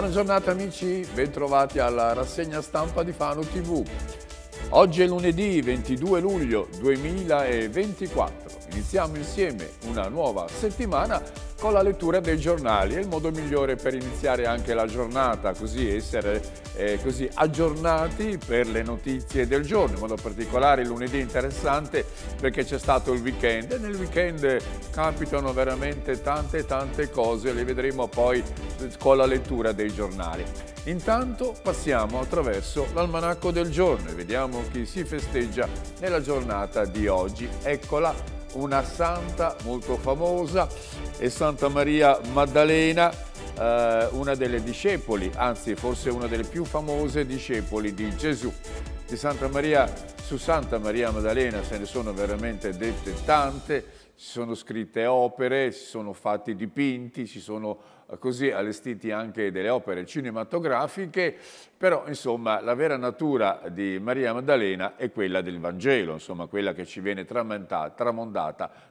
Buona giornata amici, bentrovati alla rassegna stampa di Fano TV. Oggi è lunedì 22 luglio 2024. Iniziamo insieme una nuova settimana con la lettura dei giornali. È il modo migliore per iniziare anche la giornata, così essere eh, così aggiornati per le notizie del giorno, in modo particolare il lunedì è interessante perché c'è stato il weekend e nel weekend capitano veramente tante tante cose, le vedremo poi eh, con la lettura dei giornali. Intanto passiamo attraverso l'almanacco del giorno e vediamo chi si festeggia nella giornata di oggi. Eccola una santa molto famosa, è Santa Maria Maddalena, eh, una delle discepoli, anzi forse una delle più famose discepoli di Gesù. Di Santa Maria, su Santa Maria Maddalena se ne sono veramente dette tante, si sono scritte opere, si sono fatti dipinti, si sono così allestiti anche delle opere cinematografiche, però insomma la vera natura di Maria Maddalena è quella del Vangelo, insomma quella che ci viene tramandata,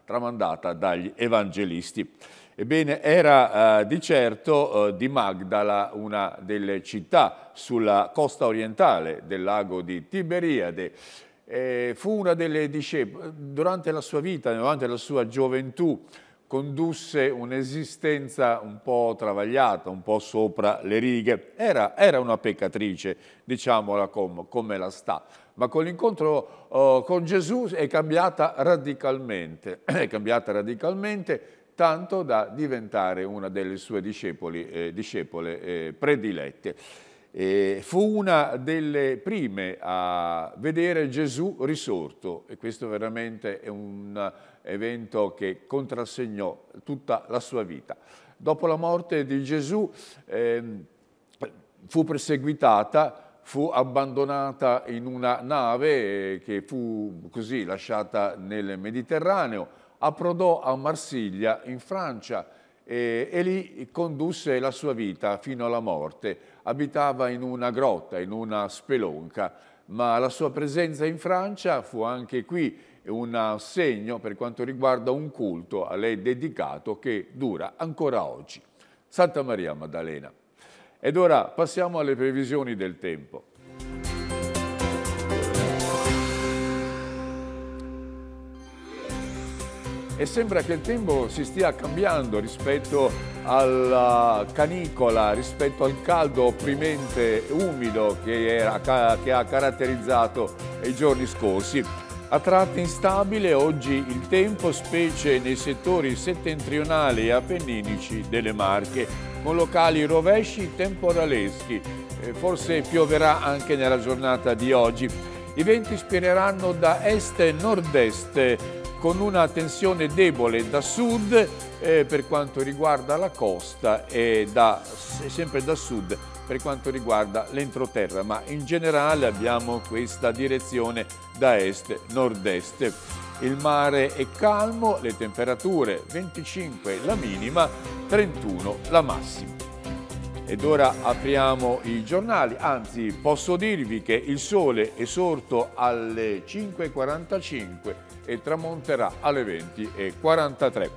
tramandata dagli evangelisti. Ebbene, era eh, di certo eh, di Magdala una delle città sulla costa orientale del lago di Tiberiade. Eh, fu una delle discepoli, durante la sua vita, durante la sua gioventù, condusse un'esistenza un po' travagliata, un po' sopra le righe. Era, era una peccatrice, diciamola com, come la sta, ma con l'incontro oh, con Gesù è cambiata radicalmente, è cambiata radicalmente tanto da diventare una delle sue discepoli, eh, discepole eh, predilette. E fu una delle prime a vedere Gesù risorto e questo veramente è un evento che contrassegnò tutta la sua vita. Dopo la morte di Gesù eh, fu perseguitata, fu abbandonata in una nave eh, che fu così lasciata nel Mediterraneo, approdò a Marsiglia in Francia e, e, lì condusse la sua vita fino alla morte. Abitava in una grotta, in una spelonca, ma la sua presenza in Francia fu anche qui un segno per quanto riguarda un culto a lei dedicato che dura ancora oggi. Santa Maria Maddalena. Ed ora passiamo alle previsioni del tempo. e sembra che il tempo si stia cambiando rispetto alla canicola, rispetto al caldo opprimente umido che, era, che ha caratterizzato i giorni scorsi. A tratti instabile oggi il tempo, specie nei settori settentrionali e appenninici delle Marche, con locali rovesci temporaleschi. Forse pioverà anche nella giornata di oggi. I venti spireranno da est e nord-est con una tensione debole da sud eh, per quanto riguarda la costa e da, sempre da sud per quanto riguarda l'entroterra, ma in generale abbiamo questa direzione da est nord-est. Il mare è calmo, le temperature 25 la minima, 31 la massima. Ed ora apriamo i giornali, anzi posso dirvi che il sole è sorto alle 5.45 e tramonterà alle 20.43.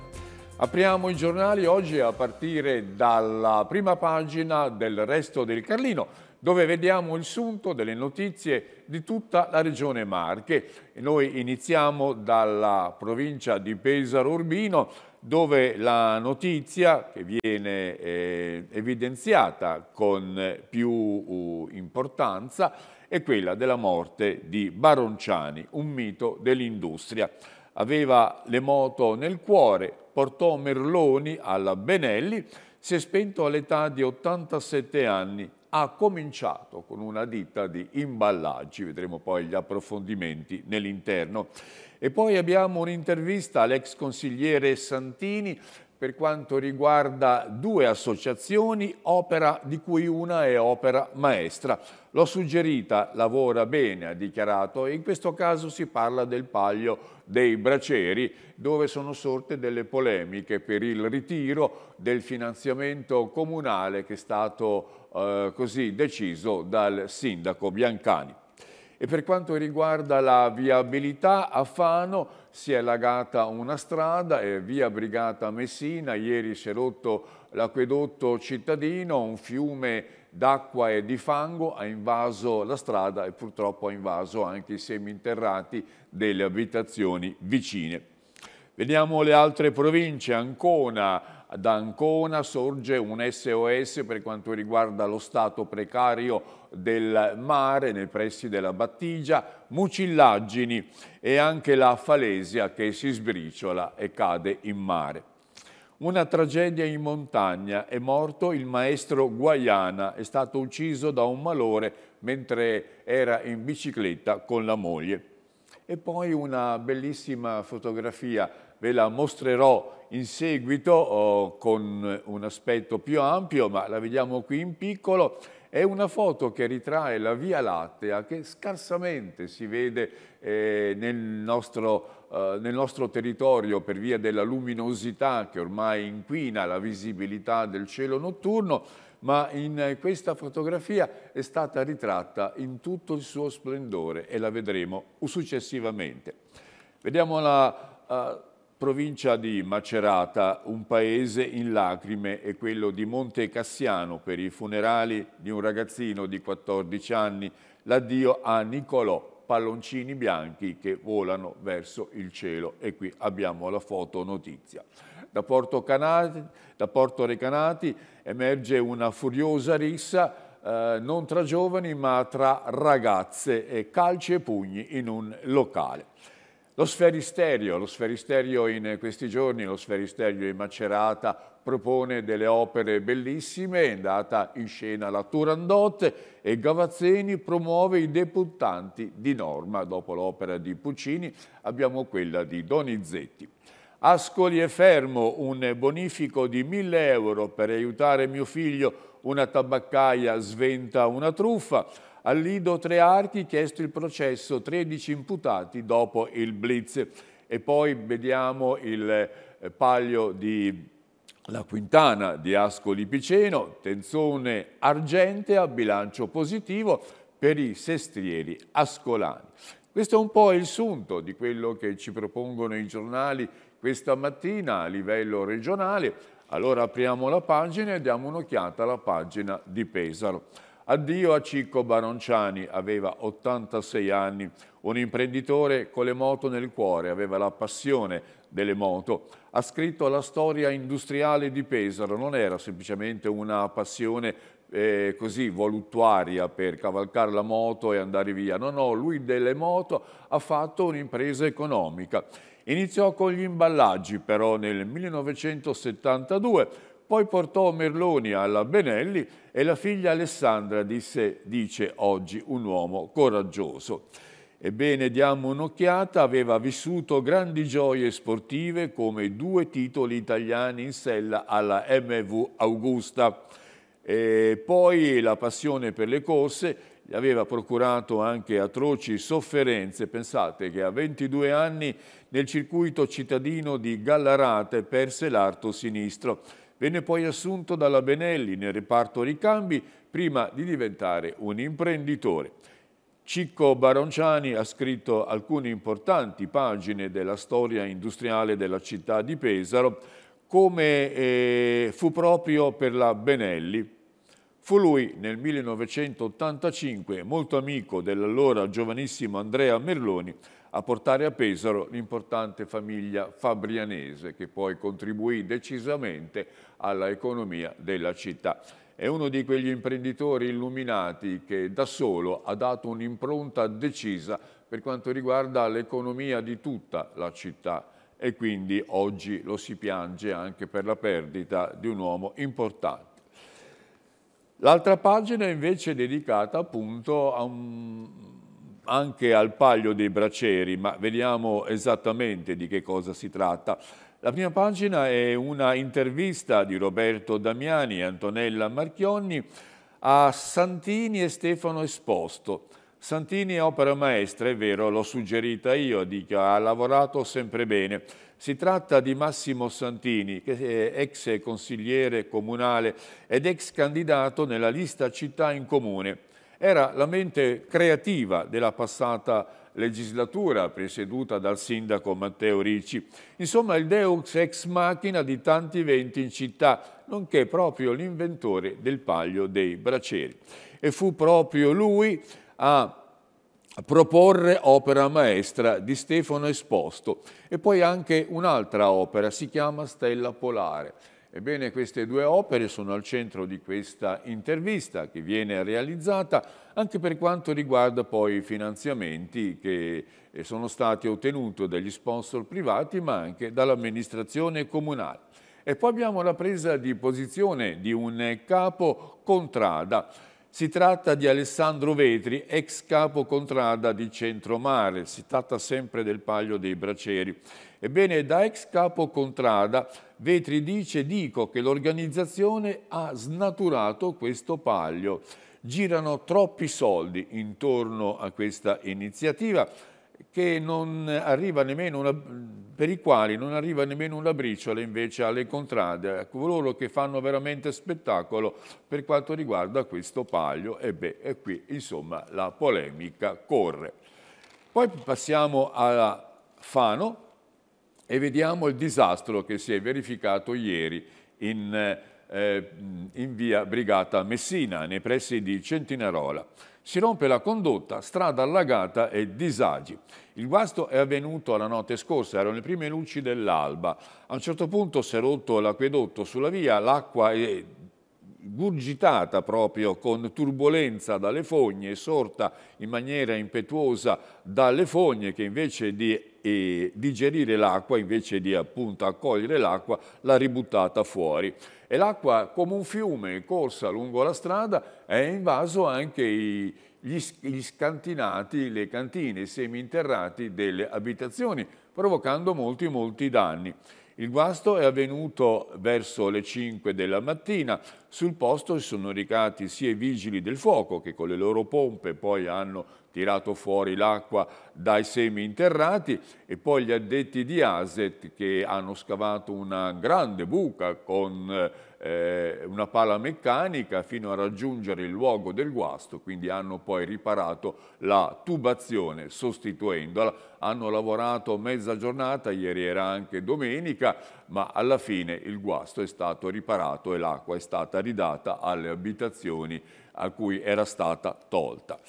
Apriamo i giornali oggi a partire dalla prima pagina del Resto del Carlino dove vediamo il sunto delle notizie di tutta la regione Marche. E noi iniziamo dalla provincia di Pesaro Urbino, dove la notizia che viene eh, evidenziata con più uh, importanza è quella della morte di Baronciani, un mito dell'industria. Aveva le moto nel cuore, portò Merloni alla Benelli, si è spento all'età di 87 anni. Ha cominciato con una ditta di imballaggi, vedremo poi gli approfondimenti nell'interno. E poi abbiamo un'intervista all'ex consigliere Santini per quanto riguarda due associazioni, opera, di cui una è opera maestra. L'ho suggerita, lavora bene, ha dichiarato, e in questo caso si parla del Paglio dei Braceri, dove sono sorte delle polemiche per il ritiro del finanziamento comunale che è stato eh, così deciso dal sindaco Biancani. E per quanto riguarda la viabilità, a Fano si è lagata una strada, eh, via Brigata Messina, ieri si è rotto l'acquedotto cittadino, un fiume d'acqua e di fango ha invaso la strada e purtroppo ha invaso anche i seminterrati delle abitazioni vicine. Vediamo le altre province, Ancona, da Ancona sorge un SOS per quanto riguarda lo stato precario del mare nei pressi della Battigia, mucillaggini e anche la falesia che si sbriciola e cade in mare. Una tragedia in montagna, è morto il maestro Guayana, è stato ucciso da un malore mentre era in bicicletta con la moglie. E poi una bellissima fotografia, ve la mostrerò in seguito oh, con un aspetto più ampio, ma la vediamo qui in piccolo, è una foto che ritrae la Via Lattea che scarsamente si vede eh, nel, nostro, eh, nel, nostro, territorio per via della luminosità che ormai inquina la visibilità del cielo notturno, ma in eh, questa fotografia è stata ritratta in tutto il suo splendore e la vedremo successivamente. Vediamo la... Eh, provincia di Macerata, un paese in lacrime, e quello di Monte Cassiano per i funerali di un ragazzino di 14 anni, l'addio a Nicolò, palloncini bianchi che volano verso il cielo. E qui abbiamo la foto notizia. Da Porto, Canati, da Porto Recanati emerge una furiosa rissa eh, non tra giovani ma tra ragazze, e calci e pugni in un locale. Lo sferisterio, lo sferisterio in questi giorni, lo sferisterio in Macerata, propone delle opere bellissime, è andata in scena la Turandot e Gavazzeni promuove i deputanti di norma. Dopo l'opera di Puccini abbiamo quella di Donizetti. Ascoli e Fermo, un bonifico di 1000 euro per aiutare mio figlio, una tabaccaia sventa una truffa. Al Lido Tre Archi chiesto il processo, 13 imputati dopo il blitz. E poi vediamo il eh, palio di La Quintana di Ascoli Piceno, tensione argentea, bilancio positivo per i sestrieri ascolani. Questo è un po' il sunto di quello che ci propongono i giornali questa mattina a livello regionale. Allora apriamo la pagina e diamo un'occhiata alla pagina di Pesaro. Addio a Cicco Baronciani, aveva 86 anni, un imprenditore con le moto nel cuore, aveva la passione delle moto, ha scritto la storia industriale di Pesaro, non era semplicemente una passione eh, così voluttuaria per cavalcare la moto e andare via, no, no, lui delle moto ha fatto un'impresa economica. Iniziò con gli imballaggi però nel 1972 poi portò Merloni alla Benelli e la figlia Alessandra disse, dice oggi un uomo coraggioso. Ebbene, diamo un'occhiata, aveva vissuto grandi gioie sportive come due titoli italiani in sella alla MV Augusta. E poi la passione per le corse gli aveva procurato anche atroci sofferenze. Pensate che a 22 anni nel circuito cittadino di Gallarate perse l'arto sinistro Venne poi assunto dalla Benelli nel reparto ricambi prima di diventare un imprenditore. Cicco Baronciani ha scritto alcune importanti pagine della storia industriale della città di Pesaro, come eh, fu proprio per la Benelli. Fu lui nel 1985, molto amico dell'allora giovanissimo Andrea Merloni, a portare a Pesaro l'importante famiglia fabrianese che poi contribuì decisamente alla economia della città. È uno di quegli imprenditori illuminati che da solo ha dato un'impronta decisa per quanto riguarda l'economia di tutta la città e quindi oggi lo si piange anche per la perdita di un uomo importante. L'altra pagina invece è dedicata appunto a un anche al Paglio dei Braceri, ma vediamo esattamente di che cosa si tratta. La prima pagina è una intervista di Roberto Damiani e Antonella Marchionni a Santini e Stefano Esposto. Santini è opera maestra, è vero, l'ho suggerita io, dico, ha lavorato sempre bene. Si tratta di Massimo Santini, che è ex consigliere comunale ed ex candidato nella lista Città in Comune era la mente creativa della passata legislatura presieduta dal sindaco Matteo Ricci. Insomma, il deus ex machina di tanti eventi in città, nonché proprio l'inventore del paglio dei braceri. E fu proprio lui a proporre opera maestra di Stefano Esposto e poi anche un'altra opera, si chiama Stella Polare Ebbene, queste due opere sono al centro di questa intervista che viene realizzata anche per quanto riguarda poi i finanziamenti che eh, sono stati ottenuti dagli sponsor privati ma anche dall'amministrazione comunale. E poi abbiamo la presa di posizione di un capo contrada si tratta di Alessandro Vetri, ex capo contrada di Centromare, si tratta sempre del Paglio dei Braceri. Ebbene, da ex capo contrada, Vetri dice, dico che l'organizzazione ha snaturato questo Paglio. Girano troppi soldi intorno a questa iniziativa, una, per i quali non arriva nemmeno una briciola invece alle contrade, a ecco, coloro che fanno veramente spettacolo per quanto riguarda questo paglio. E beh, e qui insomma la polemica corre. Poi passiamo a Fano e vediamo il disastro che si è verificato ieri in, eh, in via Brigata Messina, nei pressi di Centinarola si rompe la condotta, strada allagata e disagi. Il guasto è avvenuto la notte scorsa, erano le prime luci dell'alba. A un certo punto si è rotto l'acquedotto sulla via, l'acqua è gurgitata proprio con turbolenza dalle fogne, sorta in maniera impetuosa dalle fogne che invece di eh, digerire l'acqua, invece di appunto accogliere l'acqua, l'ha ributtata fuori e l'acqua come un fiume corsa lungo la strada è invaso anche i, gli, gli scantinati, le cantine, i seminterrati delle abitazioni, provocando molti molti danni. Il guasto è avvenuto verso le 5 della mattina. Sul posto si sono ricati sia i vigili del fuoco che con le loro pompe poi hanno tirato fuori l'acqua dai semi interrati e poi gli addetti di ASET che hanno scavato una grande buca con eh, una pala meccanica fino a raggiungere il luogo del guasto, quindi hanno poi riparato la tubazione sostituendola. Hanno lavorato mezza giornata, ieri era anche domenica, ma alla fine il guasto è stato riparato e l'acqua è stata ridata alle abitazioni a cui era stata tolta.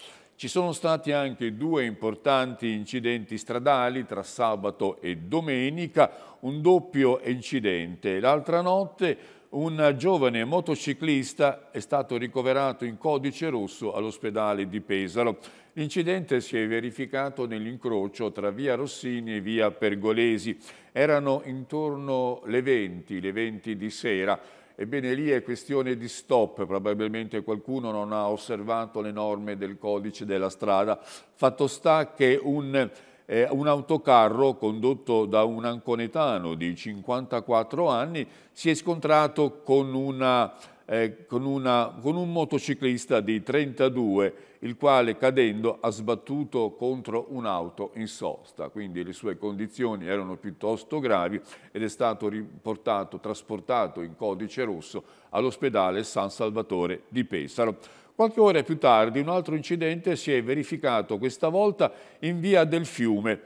Ci sono stati anche due importanti incidenti stradali tra sabato e domenica, un doppio incidente. L'altra notte un giovane motociclista è stato ricoverato in codice rosso all'ospedale di Pesaro. L'incidente si è verificato nell'incrocio tra via Rossini e via Pergolesi. Erano intorno le 20, le 20 di sera. Ebbene lì è questione di stop, probabilmente qualcuno non ha osservato le norme del codice della strada. Fatto sta che un, eh, un autocarro condotto da un anconetano di 54 anni si è scontrato con, una, eh, con, una, con un motociclista di 32 anni il quale cadendo ha sbattuto contro un'auto in sosta, quindi le sue condizioni erano piuttosto gravi ed è stato riportato, trasportato in codice rosso all'ospedale San Salvatore di Pesaro. Qualche ora più tardi un altro incidente si è verificato, questa volta in via del fiume.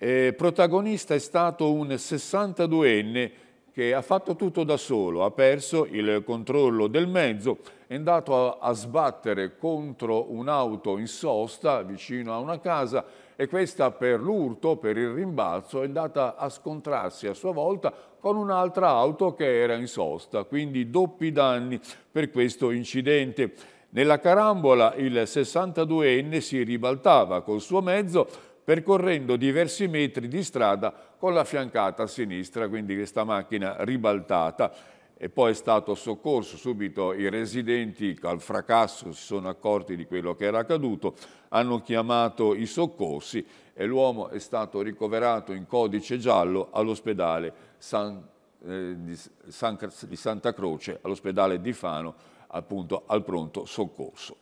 Eh, protagonista è stato un 62enne che ha fatto tutto da solo, ha perso il controllo del mezzo, è andato a, a sbattere contro un'auto in sosta vicino a una casa e questa per l'urto, per il rimbalzo, è andata a scontrarsi a sua volta con un'altra auto che era in sosta, quindi doppi danni per questo incidente. Nella carambola il 62enne si ribaltava col suo mezzo percorrendo diversi metri di strada con la fiancata a sinistra, quindi questa macchina ribaltata e poi è stato soccorso subito i residenti al fracasso si sono accorti di quello che era accaduto hanno chiamato i soccorsi e l'uomo è stato ricoverato in codice giallo all'ospedale San, eh, di, San, di Santa Croce all'ospedale di Fano appunto al pronto soccorso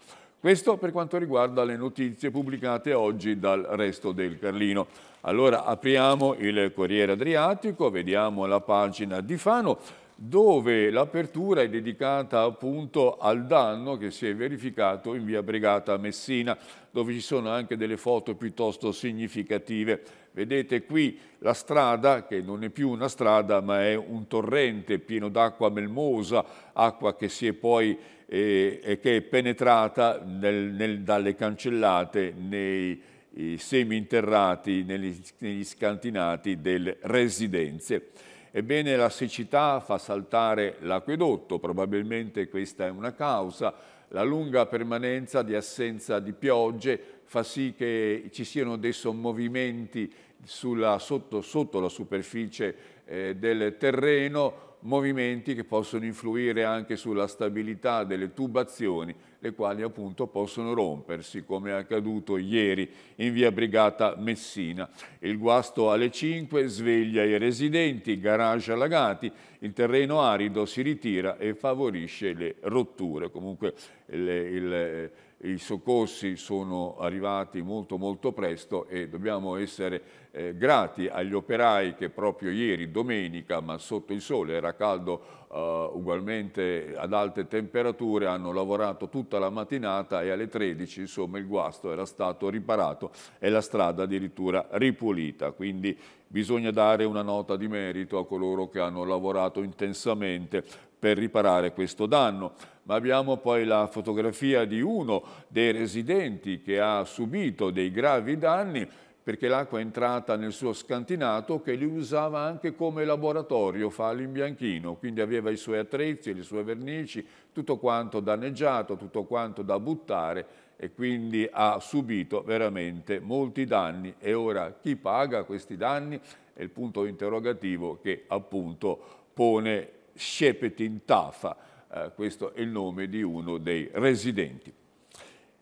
questo per quanto riguarda le notizie pubblicate oggi dal resto del Carlino. Allora apriamo il Corriere Adriatico, vediamo la pagina di Fano dove l'apertura è dedicata appunto al danno che si è verificato in via Brigata a Messina, dove ci sono anche delle foto piuttosto significative. Vedete qui la strada, che non è più una strada ma è un torrente pieno d'acqua melmosa, acqua che si è poi eh, che è penetrata nel, nel, dalle cancellate nei eh, semi interrati, negli, negli scantinati delle residenze. Ebbene la siccità fa saltare l'acquedotto, probabilmente questa è una causa, la lunga permanenza di assenza di piogge fa sì che ci siano dei sommovimenti sulla, sotto, sotto, la superficie eh, del terreno, movimenti che possono influire anche sulla stabilità delle tubazioni le quali appunto possono rompersi, come è accaduto ieri in via Brigata Messina. Il guasto alle 5 sveglia i residenti, garage allagati il terreno arido si ritira e favorisce le rotture. Comunque le, il, eh, i soccorsi sono arrivati molto molto presto e dobbiamo essere eh, grati agli operai che proprio ieri, domenica, ma sotto il sole, era caldo eh, ugualmente ad alte temperature, hanno lavorato tutta la mattinata e alle 13 insomma il guasto era stato riparato e la strada addirittura ripulita. Quindi Bisogna dare una nota di merito a coloro che hanno lavorato intensamente per riparare questo danno. Ma abbiamo poi la fotografia di uno dei residenti che ha subito dei gravi danni perché l'acqua è entrata nel suo scantinato che li usava anche come laboratorio, fa l'imbianchino, quindi aveva i suoi attrezzi, le sue vernici, tutto quanto danneggiato, tutto quanto da buttare e quindi ha subito veramente molti danni e ora chi paga questi danni è il punto interrogativo che appunto pone Shepetin Tafa, eh, questo è il nome di uno dei residenti.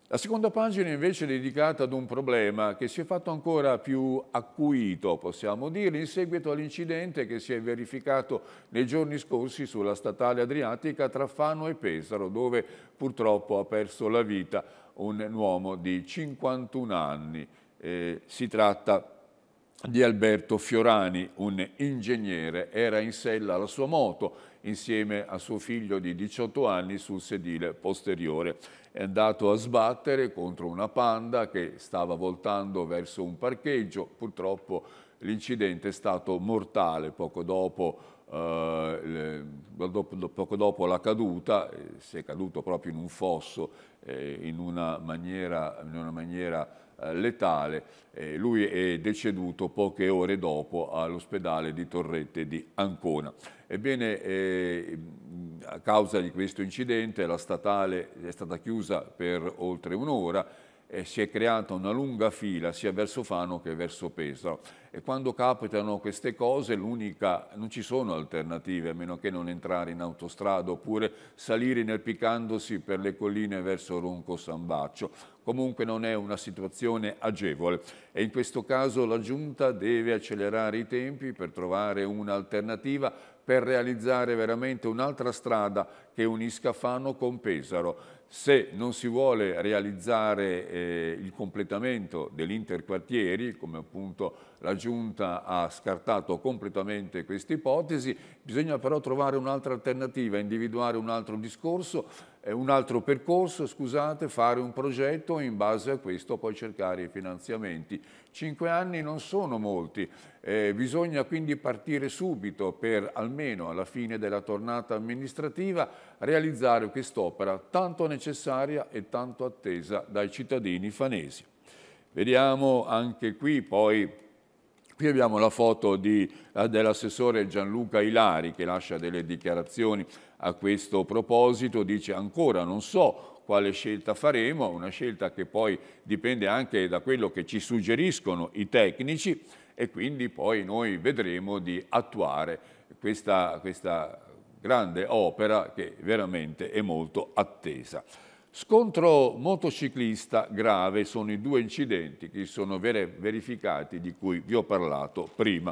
La seconda pagina invece è dedicata ad un problema che si è fatto ancora più acuito, possiamo dire, in seguito all'incidente che si è verificato nei giorni scorsi sulla statale adriatica tra Fano e Pesaro, dove purtroppo ha perso la vita un uomo di 51 anni. Eh, si tratta di Alberto Fiorani, un ingegnere, era in sella alla sua moto insieme a suo figlio di 18 anni sul sedile posteriore. È andato a sbattere contro una panda che stava voltando verso un parcheggio. Purtroppo l'incidente è stato mortale. Poco dopo eh, dopo, poco dopo la caduta, eh, si è caduto proprio in un fosso, eh, in una maniera, in una maniera eh, letale. Eh, lui è deceduto poche ore dopo all'ospedale di Torrette di Ancona. Ebbene, eh, a causa di questo incidente la statale è stata chiusa per oltre un'ora e si è creata una lunga fila sia verso Fano che verso Pesaro e quando capitano queste cose, l'unica, non ci sono alternative, a meno che non entrare in autostrada oppure salire inerpicandosi per le colline verso Ronco Sambaccio. Comunque non è una situazione agevole e in questo caso la Giunta deve accelerare i tempi per trovare un'alternativa per realizzare veramente un'altra strada che unisca Fano con Pesaro. Se non si vuole realizzare eh, il completamento dell'interquartieri, come appunto la Giunta ha scartato completamente questa ipotesi, bisogna però trovare un'altra alternativa, individuare un altro discorso, eh, un altro percorso, scusate, fare un progetto e in base a questo poi cercare i finanziamenti. Cinque anni non sono molti, eh, bisogna quindi partire subito per almeno alla fine della tornata amministrativa realizzare quest'opera tanto necessaria e tanto attesa dai cittadini fanesi. Vediamo anche qui poi, qui abbiamo la foto eh, dell'assessore Gianluca Ilari che lascia delle dichiarazioni a questo proposito, dice ancora non so quale scelta faremo, una scelta che poi dipende anche da quello che ci suggeriscono i tecnici e quindi poi noi vedremo di attuare questa, questa grande opera che veramente è molto attesa. Scontro motociclista grave sono i due incidenti che si sono verificati di cui vi ho parlato prima.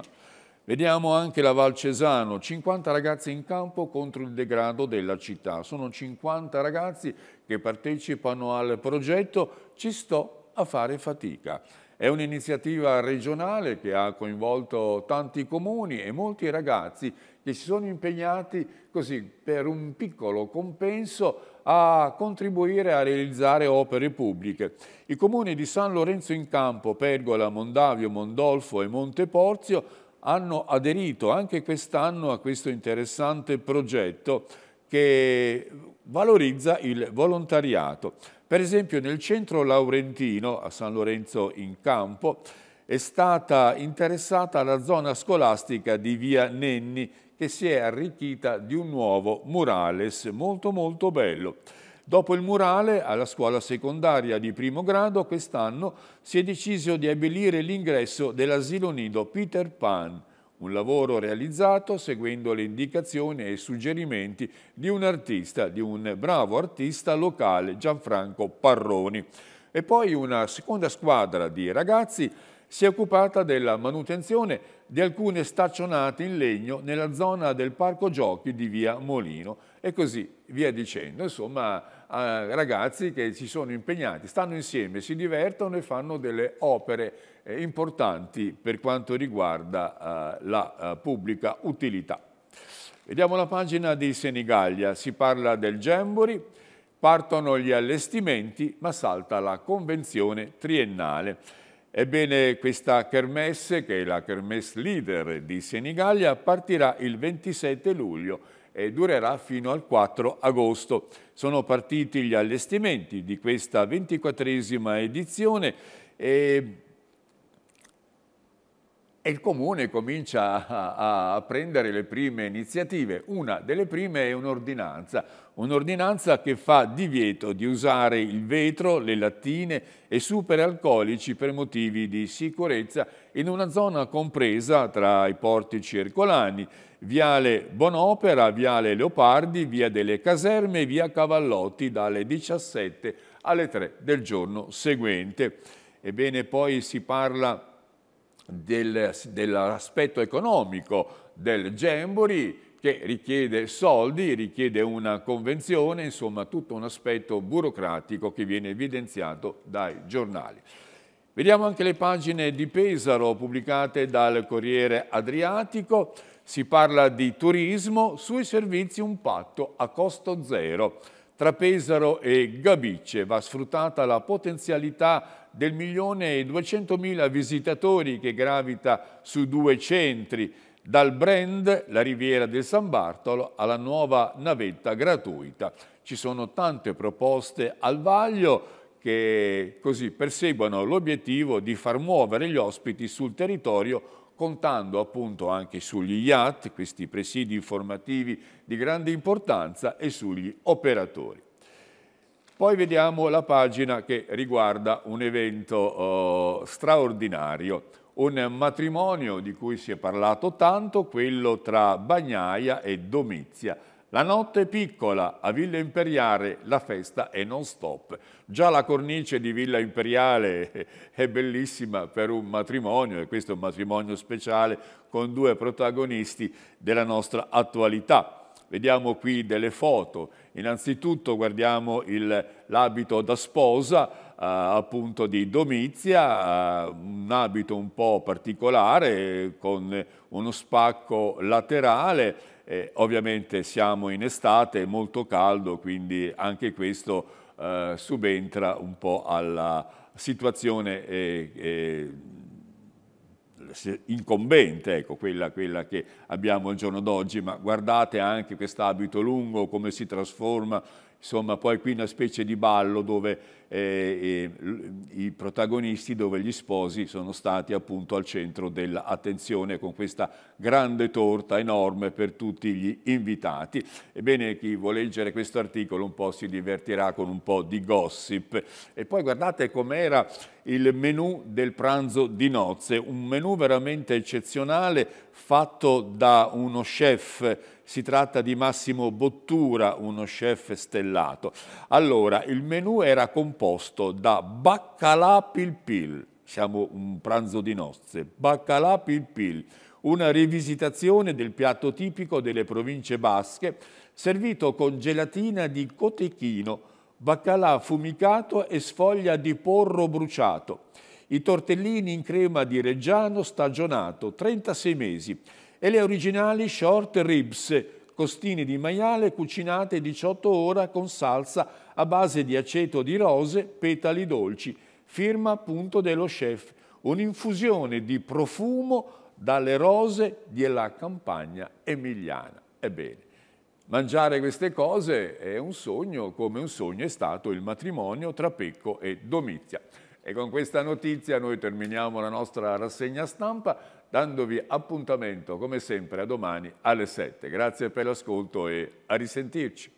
Vediamo anche la Val Cesano, 50 ragazzi in campo contro il degrado della città. Sono 50 ragazzi che partecipano al progetto Ci sto a fare fatica. È un'iniziativa regionale che ha coinvolto tanti comuni e molti ragazzi che si sono impegnati così per un piccolo compenso a contribuire a realizzare opere pubbliche. I comuni di San Lorenzo in Campo, Pergola, Mondavio, Mondolfo e Monteporzio hanno aderito anche quest'anno a questo interessante progetto che valorizza il volontariato. Per esempio nel centro laurentino, a San Lorenzo in Campo, è stata interessata la zona scolastica di Via Nenni, che si è arricchita di un nuovo murales molto molto bello. Dopo il murale alla scuola secondaria di primo grado quest'anno si è deciso di abilire l'ingresso dell'asilo nido Peter Pan, un lavoro realizzato seguendo le indicazioni e i suggerimenti di un artista, di un bravo artista locale Gianfranco Parroni. E poi una seconda squadra di ragazzi si è occupata della manutenzione di alcune staccionate in legno nella zona del parco giochi di via Molino e così via dicendo. Insomma, ragazzi che si sono impegnati, stanno insieme, si divertono e fanno delle opere eh, importanti per quanto riguarda eh, la eh, pubblica utilità. Vediamo la pagina di Senigallia, si parla del Gembori, partono gli allestimenti ma salta la convenzione triennale. Ebbene, questa kermesse, che è la kermesse leader di Senigallia, partirà il 27 luglio e durerà fino al 4 agosto. Sono partiti gli allestimenti di questa ventiquattresima edizione e e il comune comincia a, a, prendere le prime iniziative. Una delle prime è un'ordinanza, un'ordinanza che fa divieto di usare il vetro, le lattine e super alcolici per motivi di sicurezza in una zona compresa tra i porti circolani, viale Bonopera, viale Leopardi, via delle Caserme e via Cavallotti dalle 17 alle 3 del giorno seguente. Ebbene, poi si parla del, dell'aspetto economico del Jamboree che richiede soldi, richiede una convenzione, insomma tutto un aspetto burocratico che viene evidenziato dai giornali. Vediamo anche le pagine di Pesaro pubblicate dal Corriere Adriatico. Si parla di turismo, sui servizi un patto a costo zero. Tra Pesaro e Gabice va sfruttata la potenzialità del milione e duecentomila visitatori che gravita su due centri, dal brand La Riviera del San Bartolo alla nuova navetta gratuita. Ci sono tante proposte al vaglio che così perseguono l'obiettivo di far muovere gli ospiti sul territorio contando appunto anche sugli IAT, questi presidi informativi di grande importanza, e sugli operatori. Poi vediamo la pagina che riguarda un evento eh, straordinario, un matrimonio di cui si è parlato tanto, quello tra Bagnaia e Domizia, la notte è piccola, a Villa Imperiale la festa è non stop. Già la cornice di Villa Imperiale è bellissima per un matrimonio, e questo è un matrimonio speciale con due protagonisti della nostra attualità. Vediamo qui delle foto. Innanzitutto guardiamo l'abito da sposa, Uh, appunto di Domizia, uh, un abito un po' particolare con uno spacco laterale eh, ovviamente siamo in estate, è molto caldo, quindi anche questo eh, subentra un po' alla situazione eh, incombente, ecco, quella, quella, che abbiamo al giorno d'oggi, ma guardate anche quest'abito lungo, come si trasforma, insomma poi qui una specie di ballo dove eh, eh, i protagonisti dove gli sposi sono stati appunto al centro dell'attenzione con questa grande torta enorme per tutti gli invitati. Ebbene, chi vuole leggere questo articolo un po' si divertirà con un po' di gossip. E poi guardate com'era il menù del pranzo di nozze, un menù veramente eccezionale fatto da uno chef si tratta di Massimo Bottura, uno chef stellato. Allora, il menù era composto composto da baccalà pilpil, siamo un pranzo di nozze, baccalà pilpil, una rivisitazione del piatto tipico delle province basche, servito con gelatina di cotechino, baccalà fumicato e sfoglia di porro bruciato, i tortellini in crema di reggiano stagionato, 36 mesi, e le originali short ribs, costini di maiale cucinate 18 ore con salsa a base di aceto di rose, petali dolci, firma appunto dello chef, un'infusione di profumo dalle rose della campagna emiliana. Ebbene, mangiare queste cose è un sogno, come un sogno è stato il matrimonio tra Pecco e Domizia. E con questa notizia noi terminiamo la nostra rassegna stampa dandovi appuntamento come sempre a domani alle 7. Grazie per l'ascolto e a risentirci.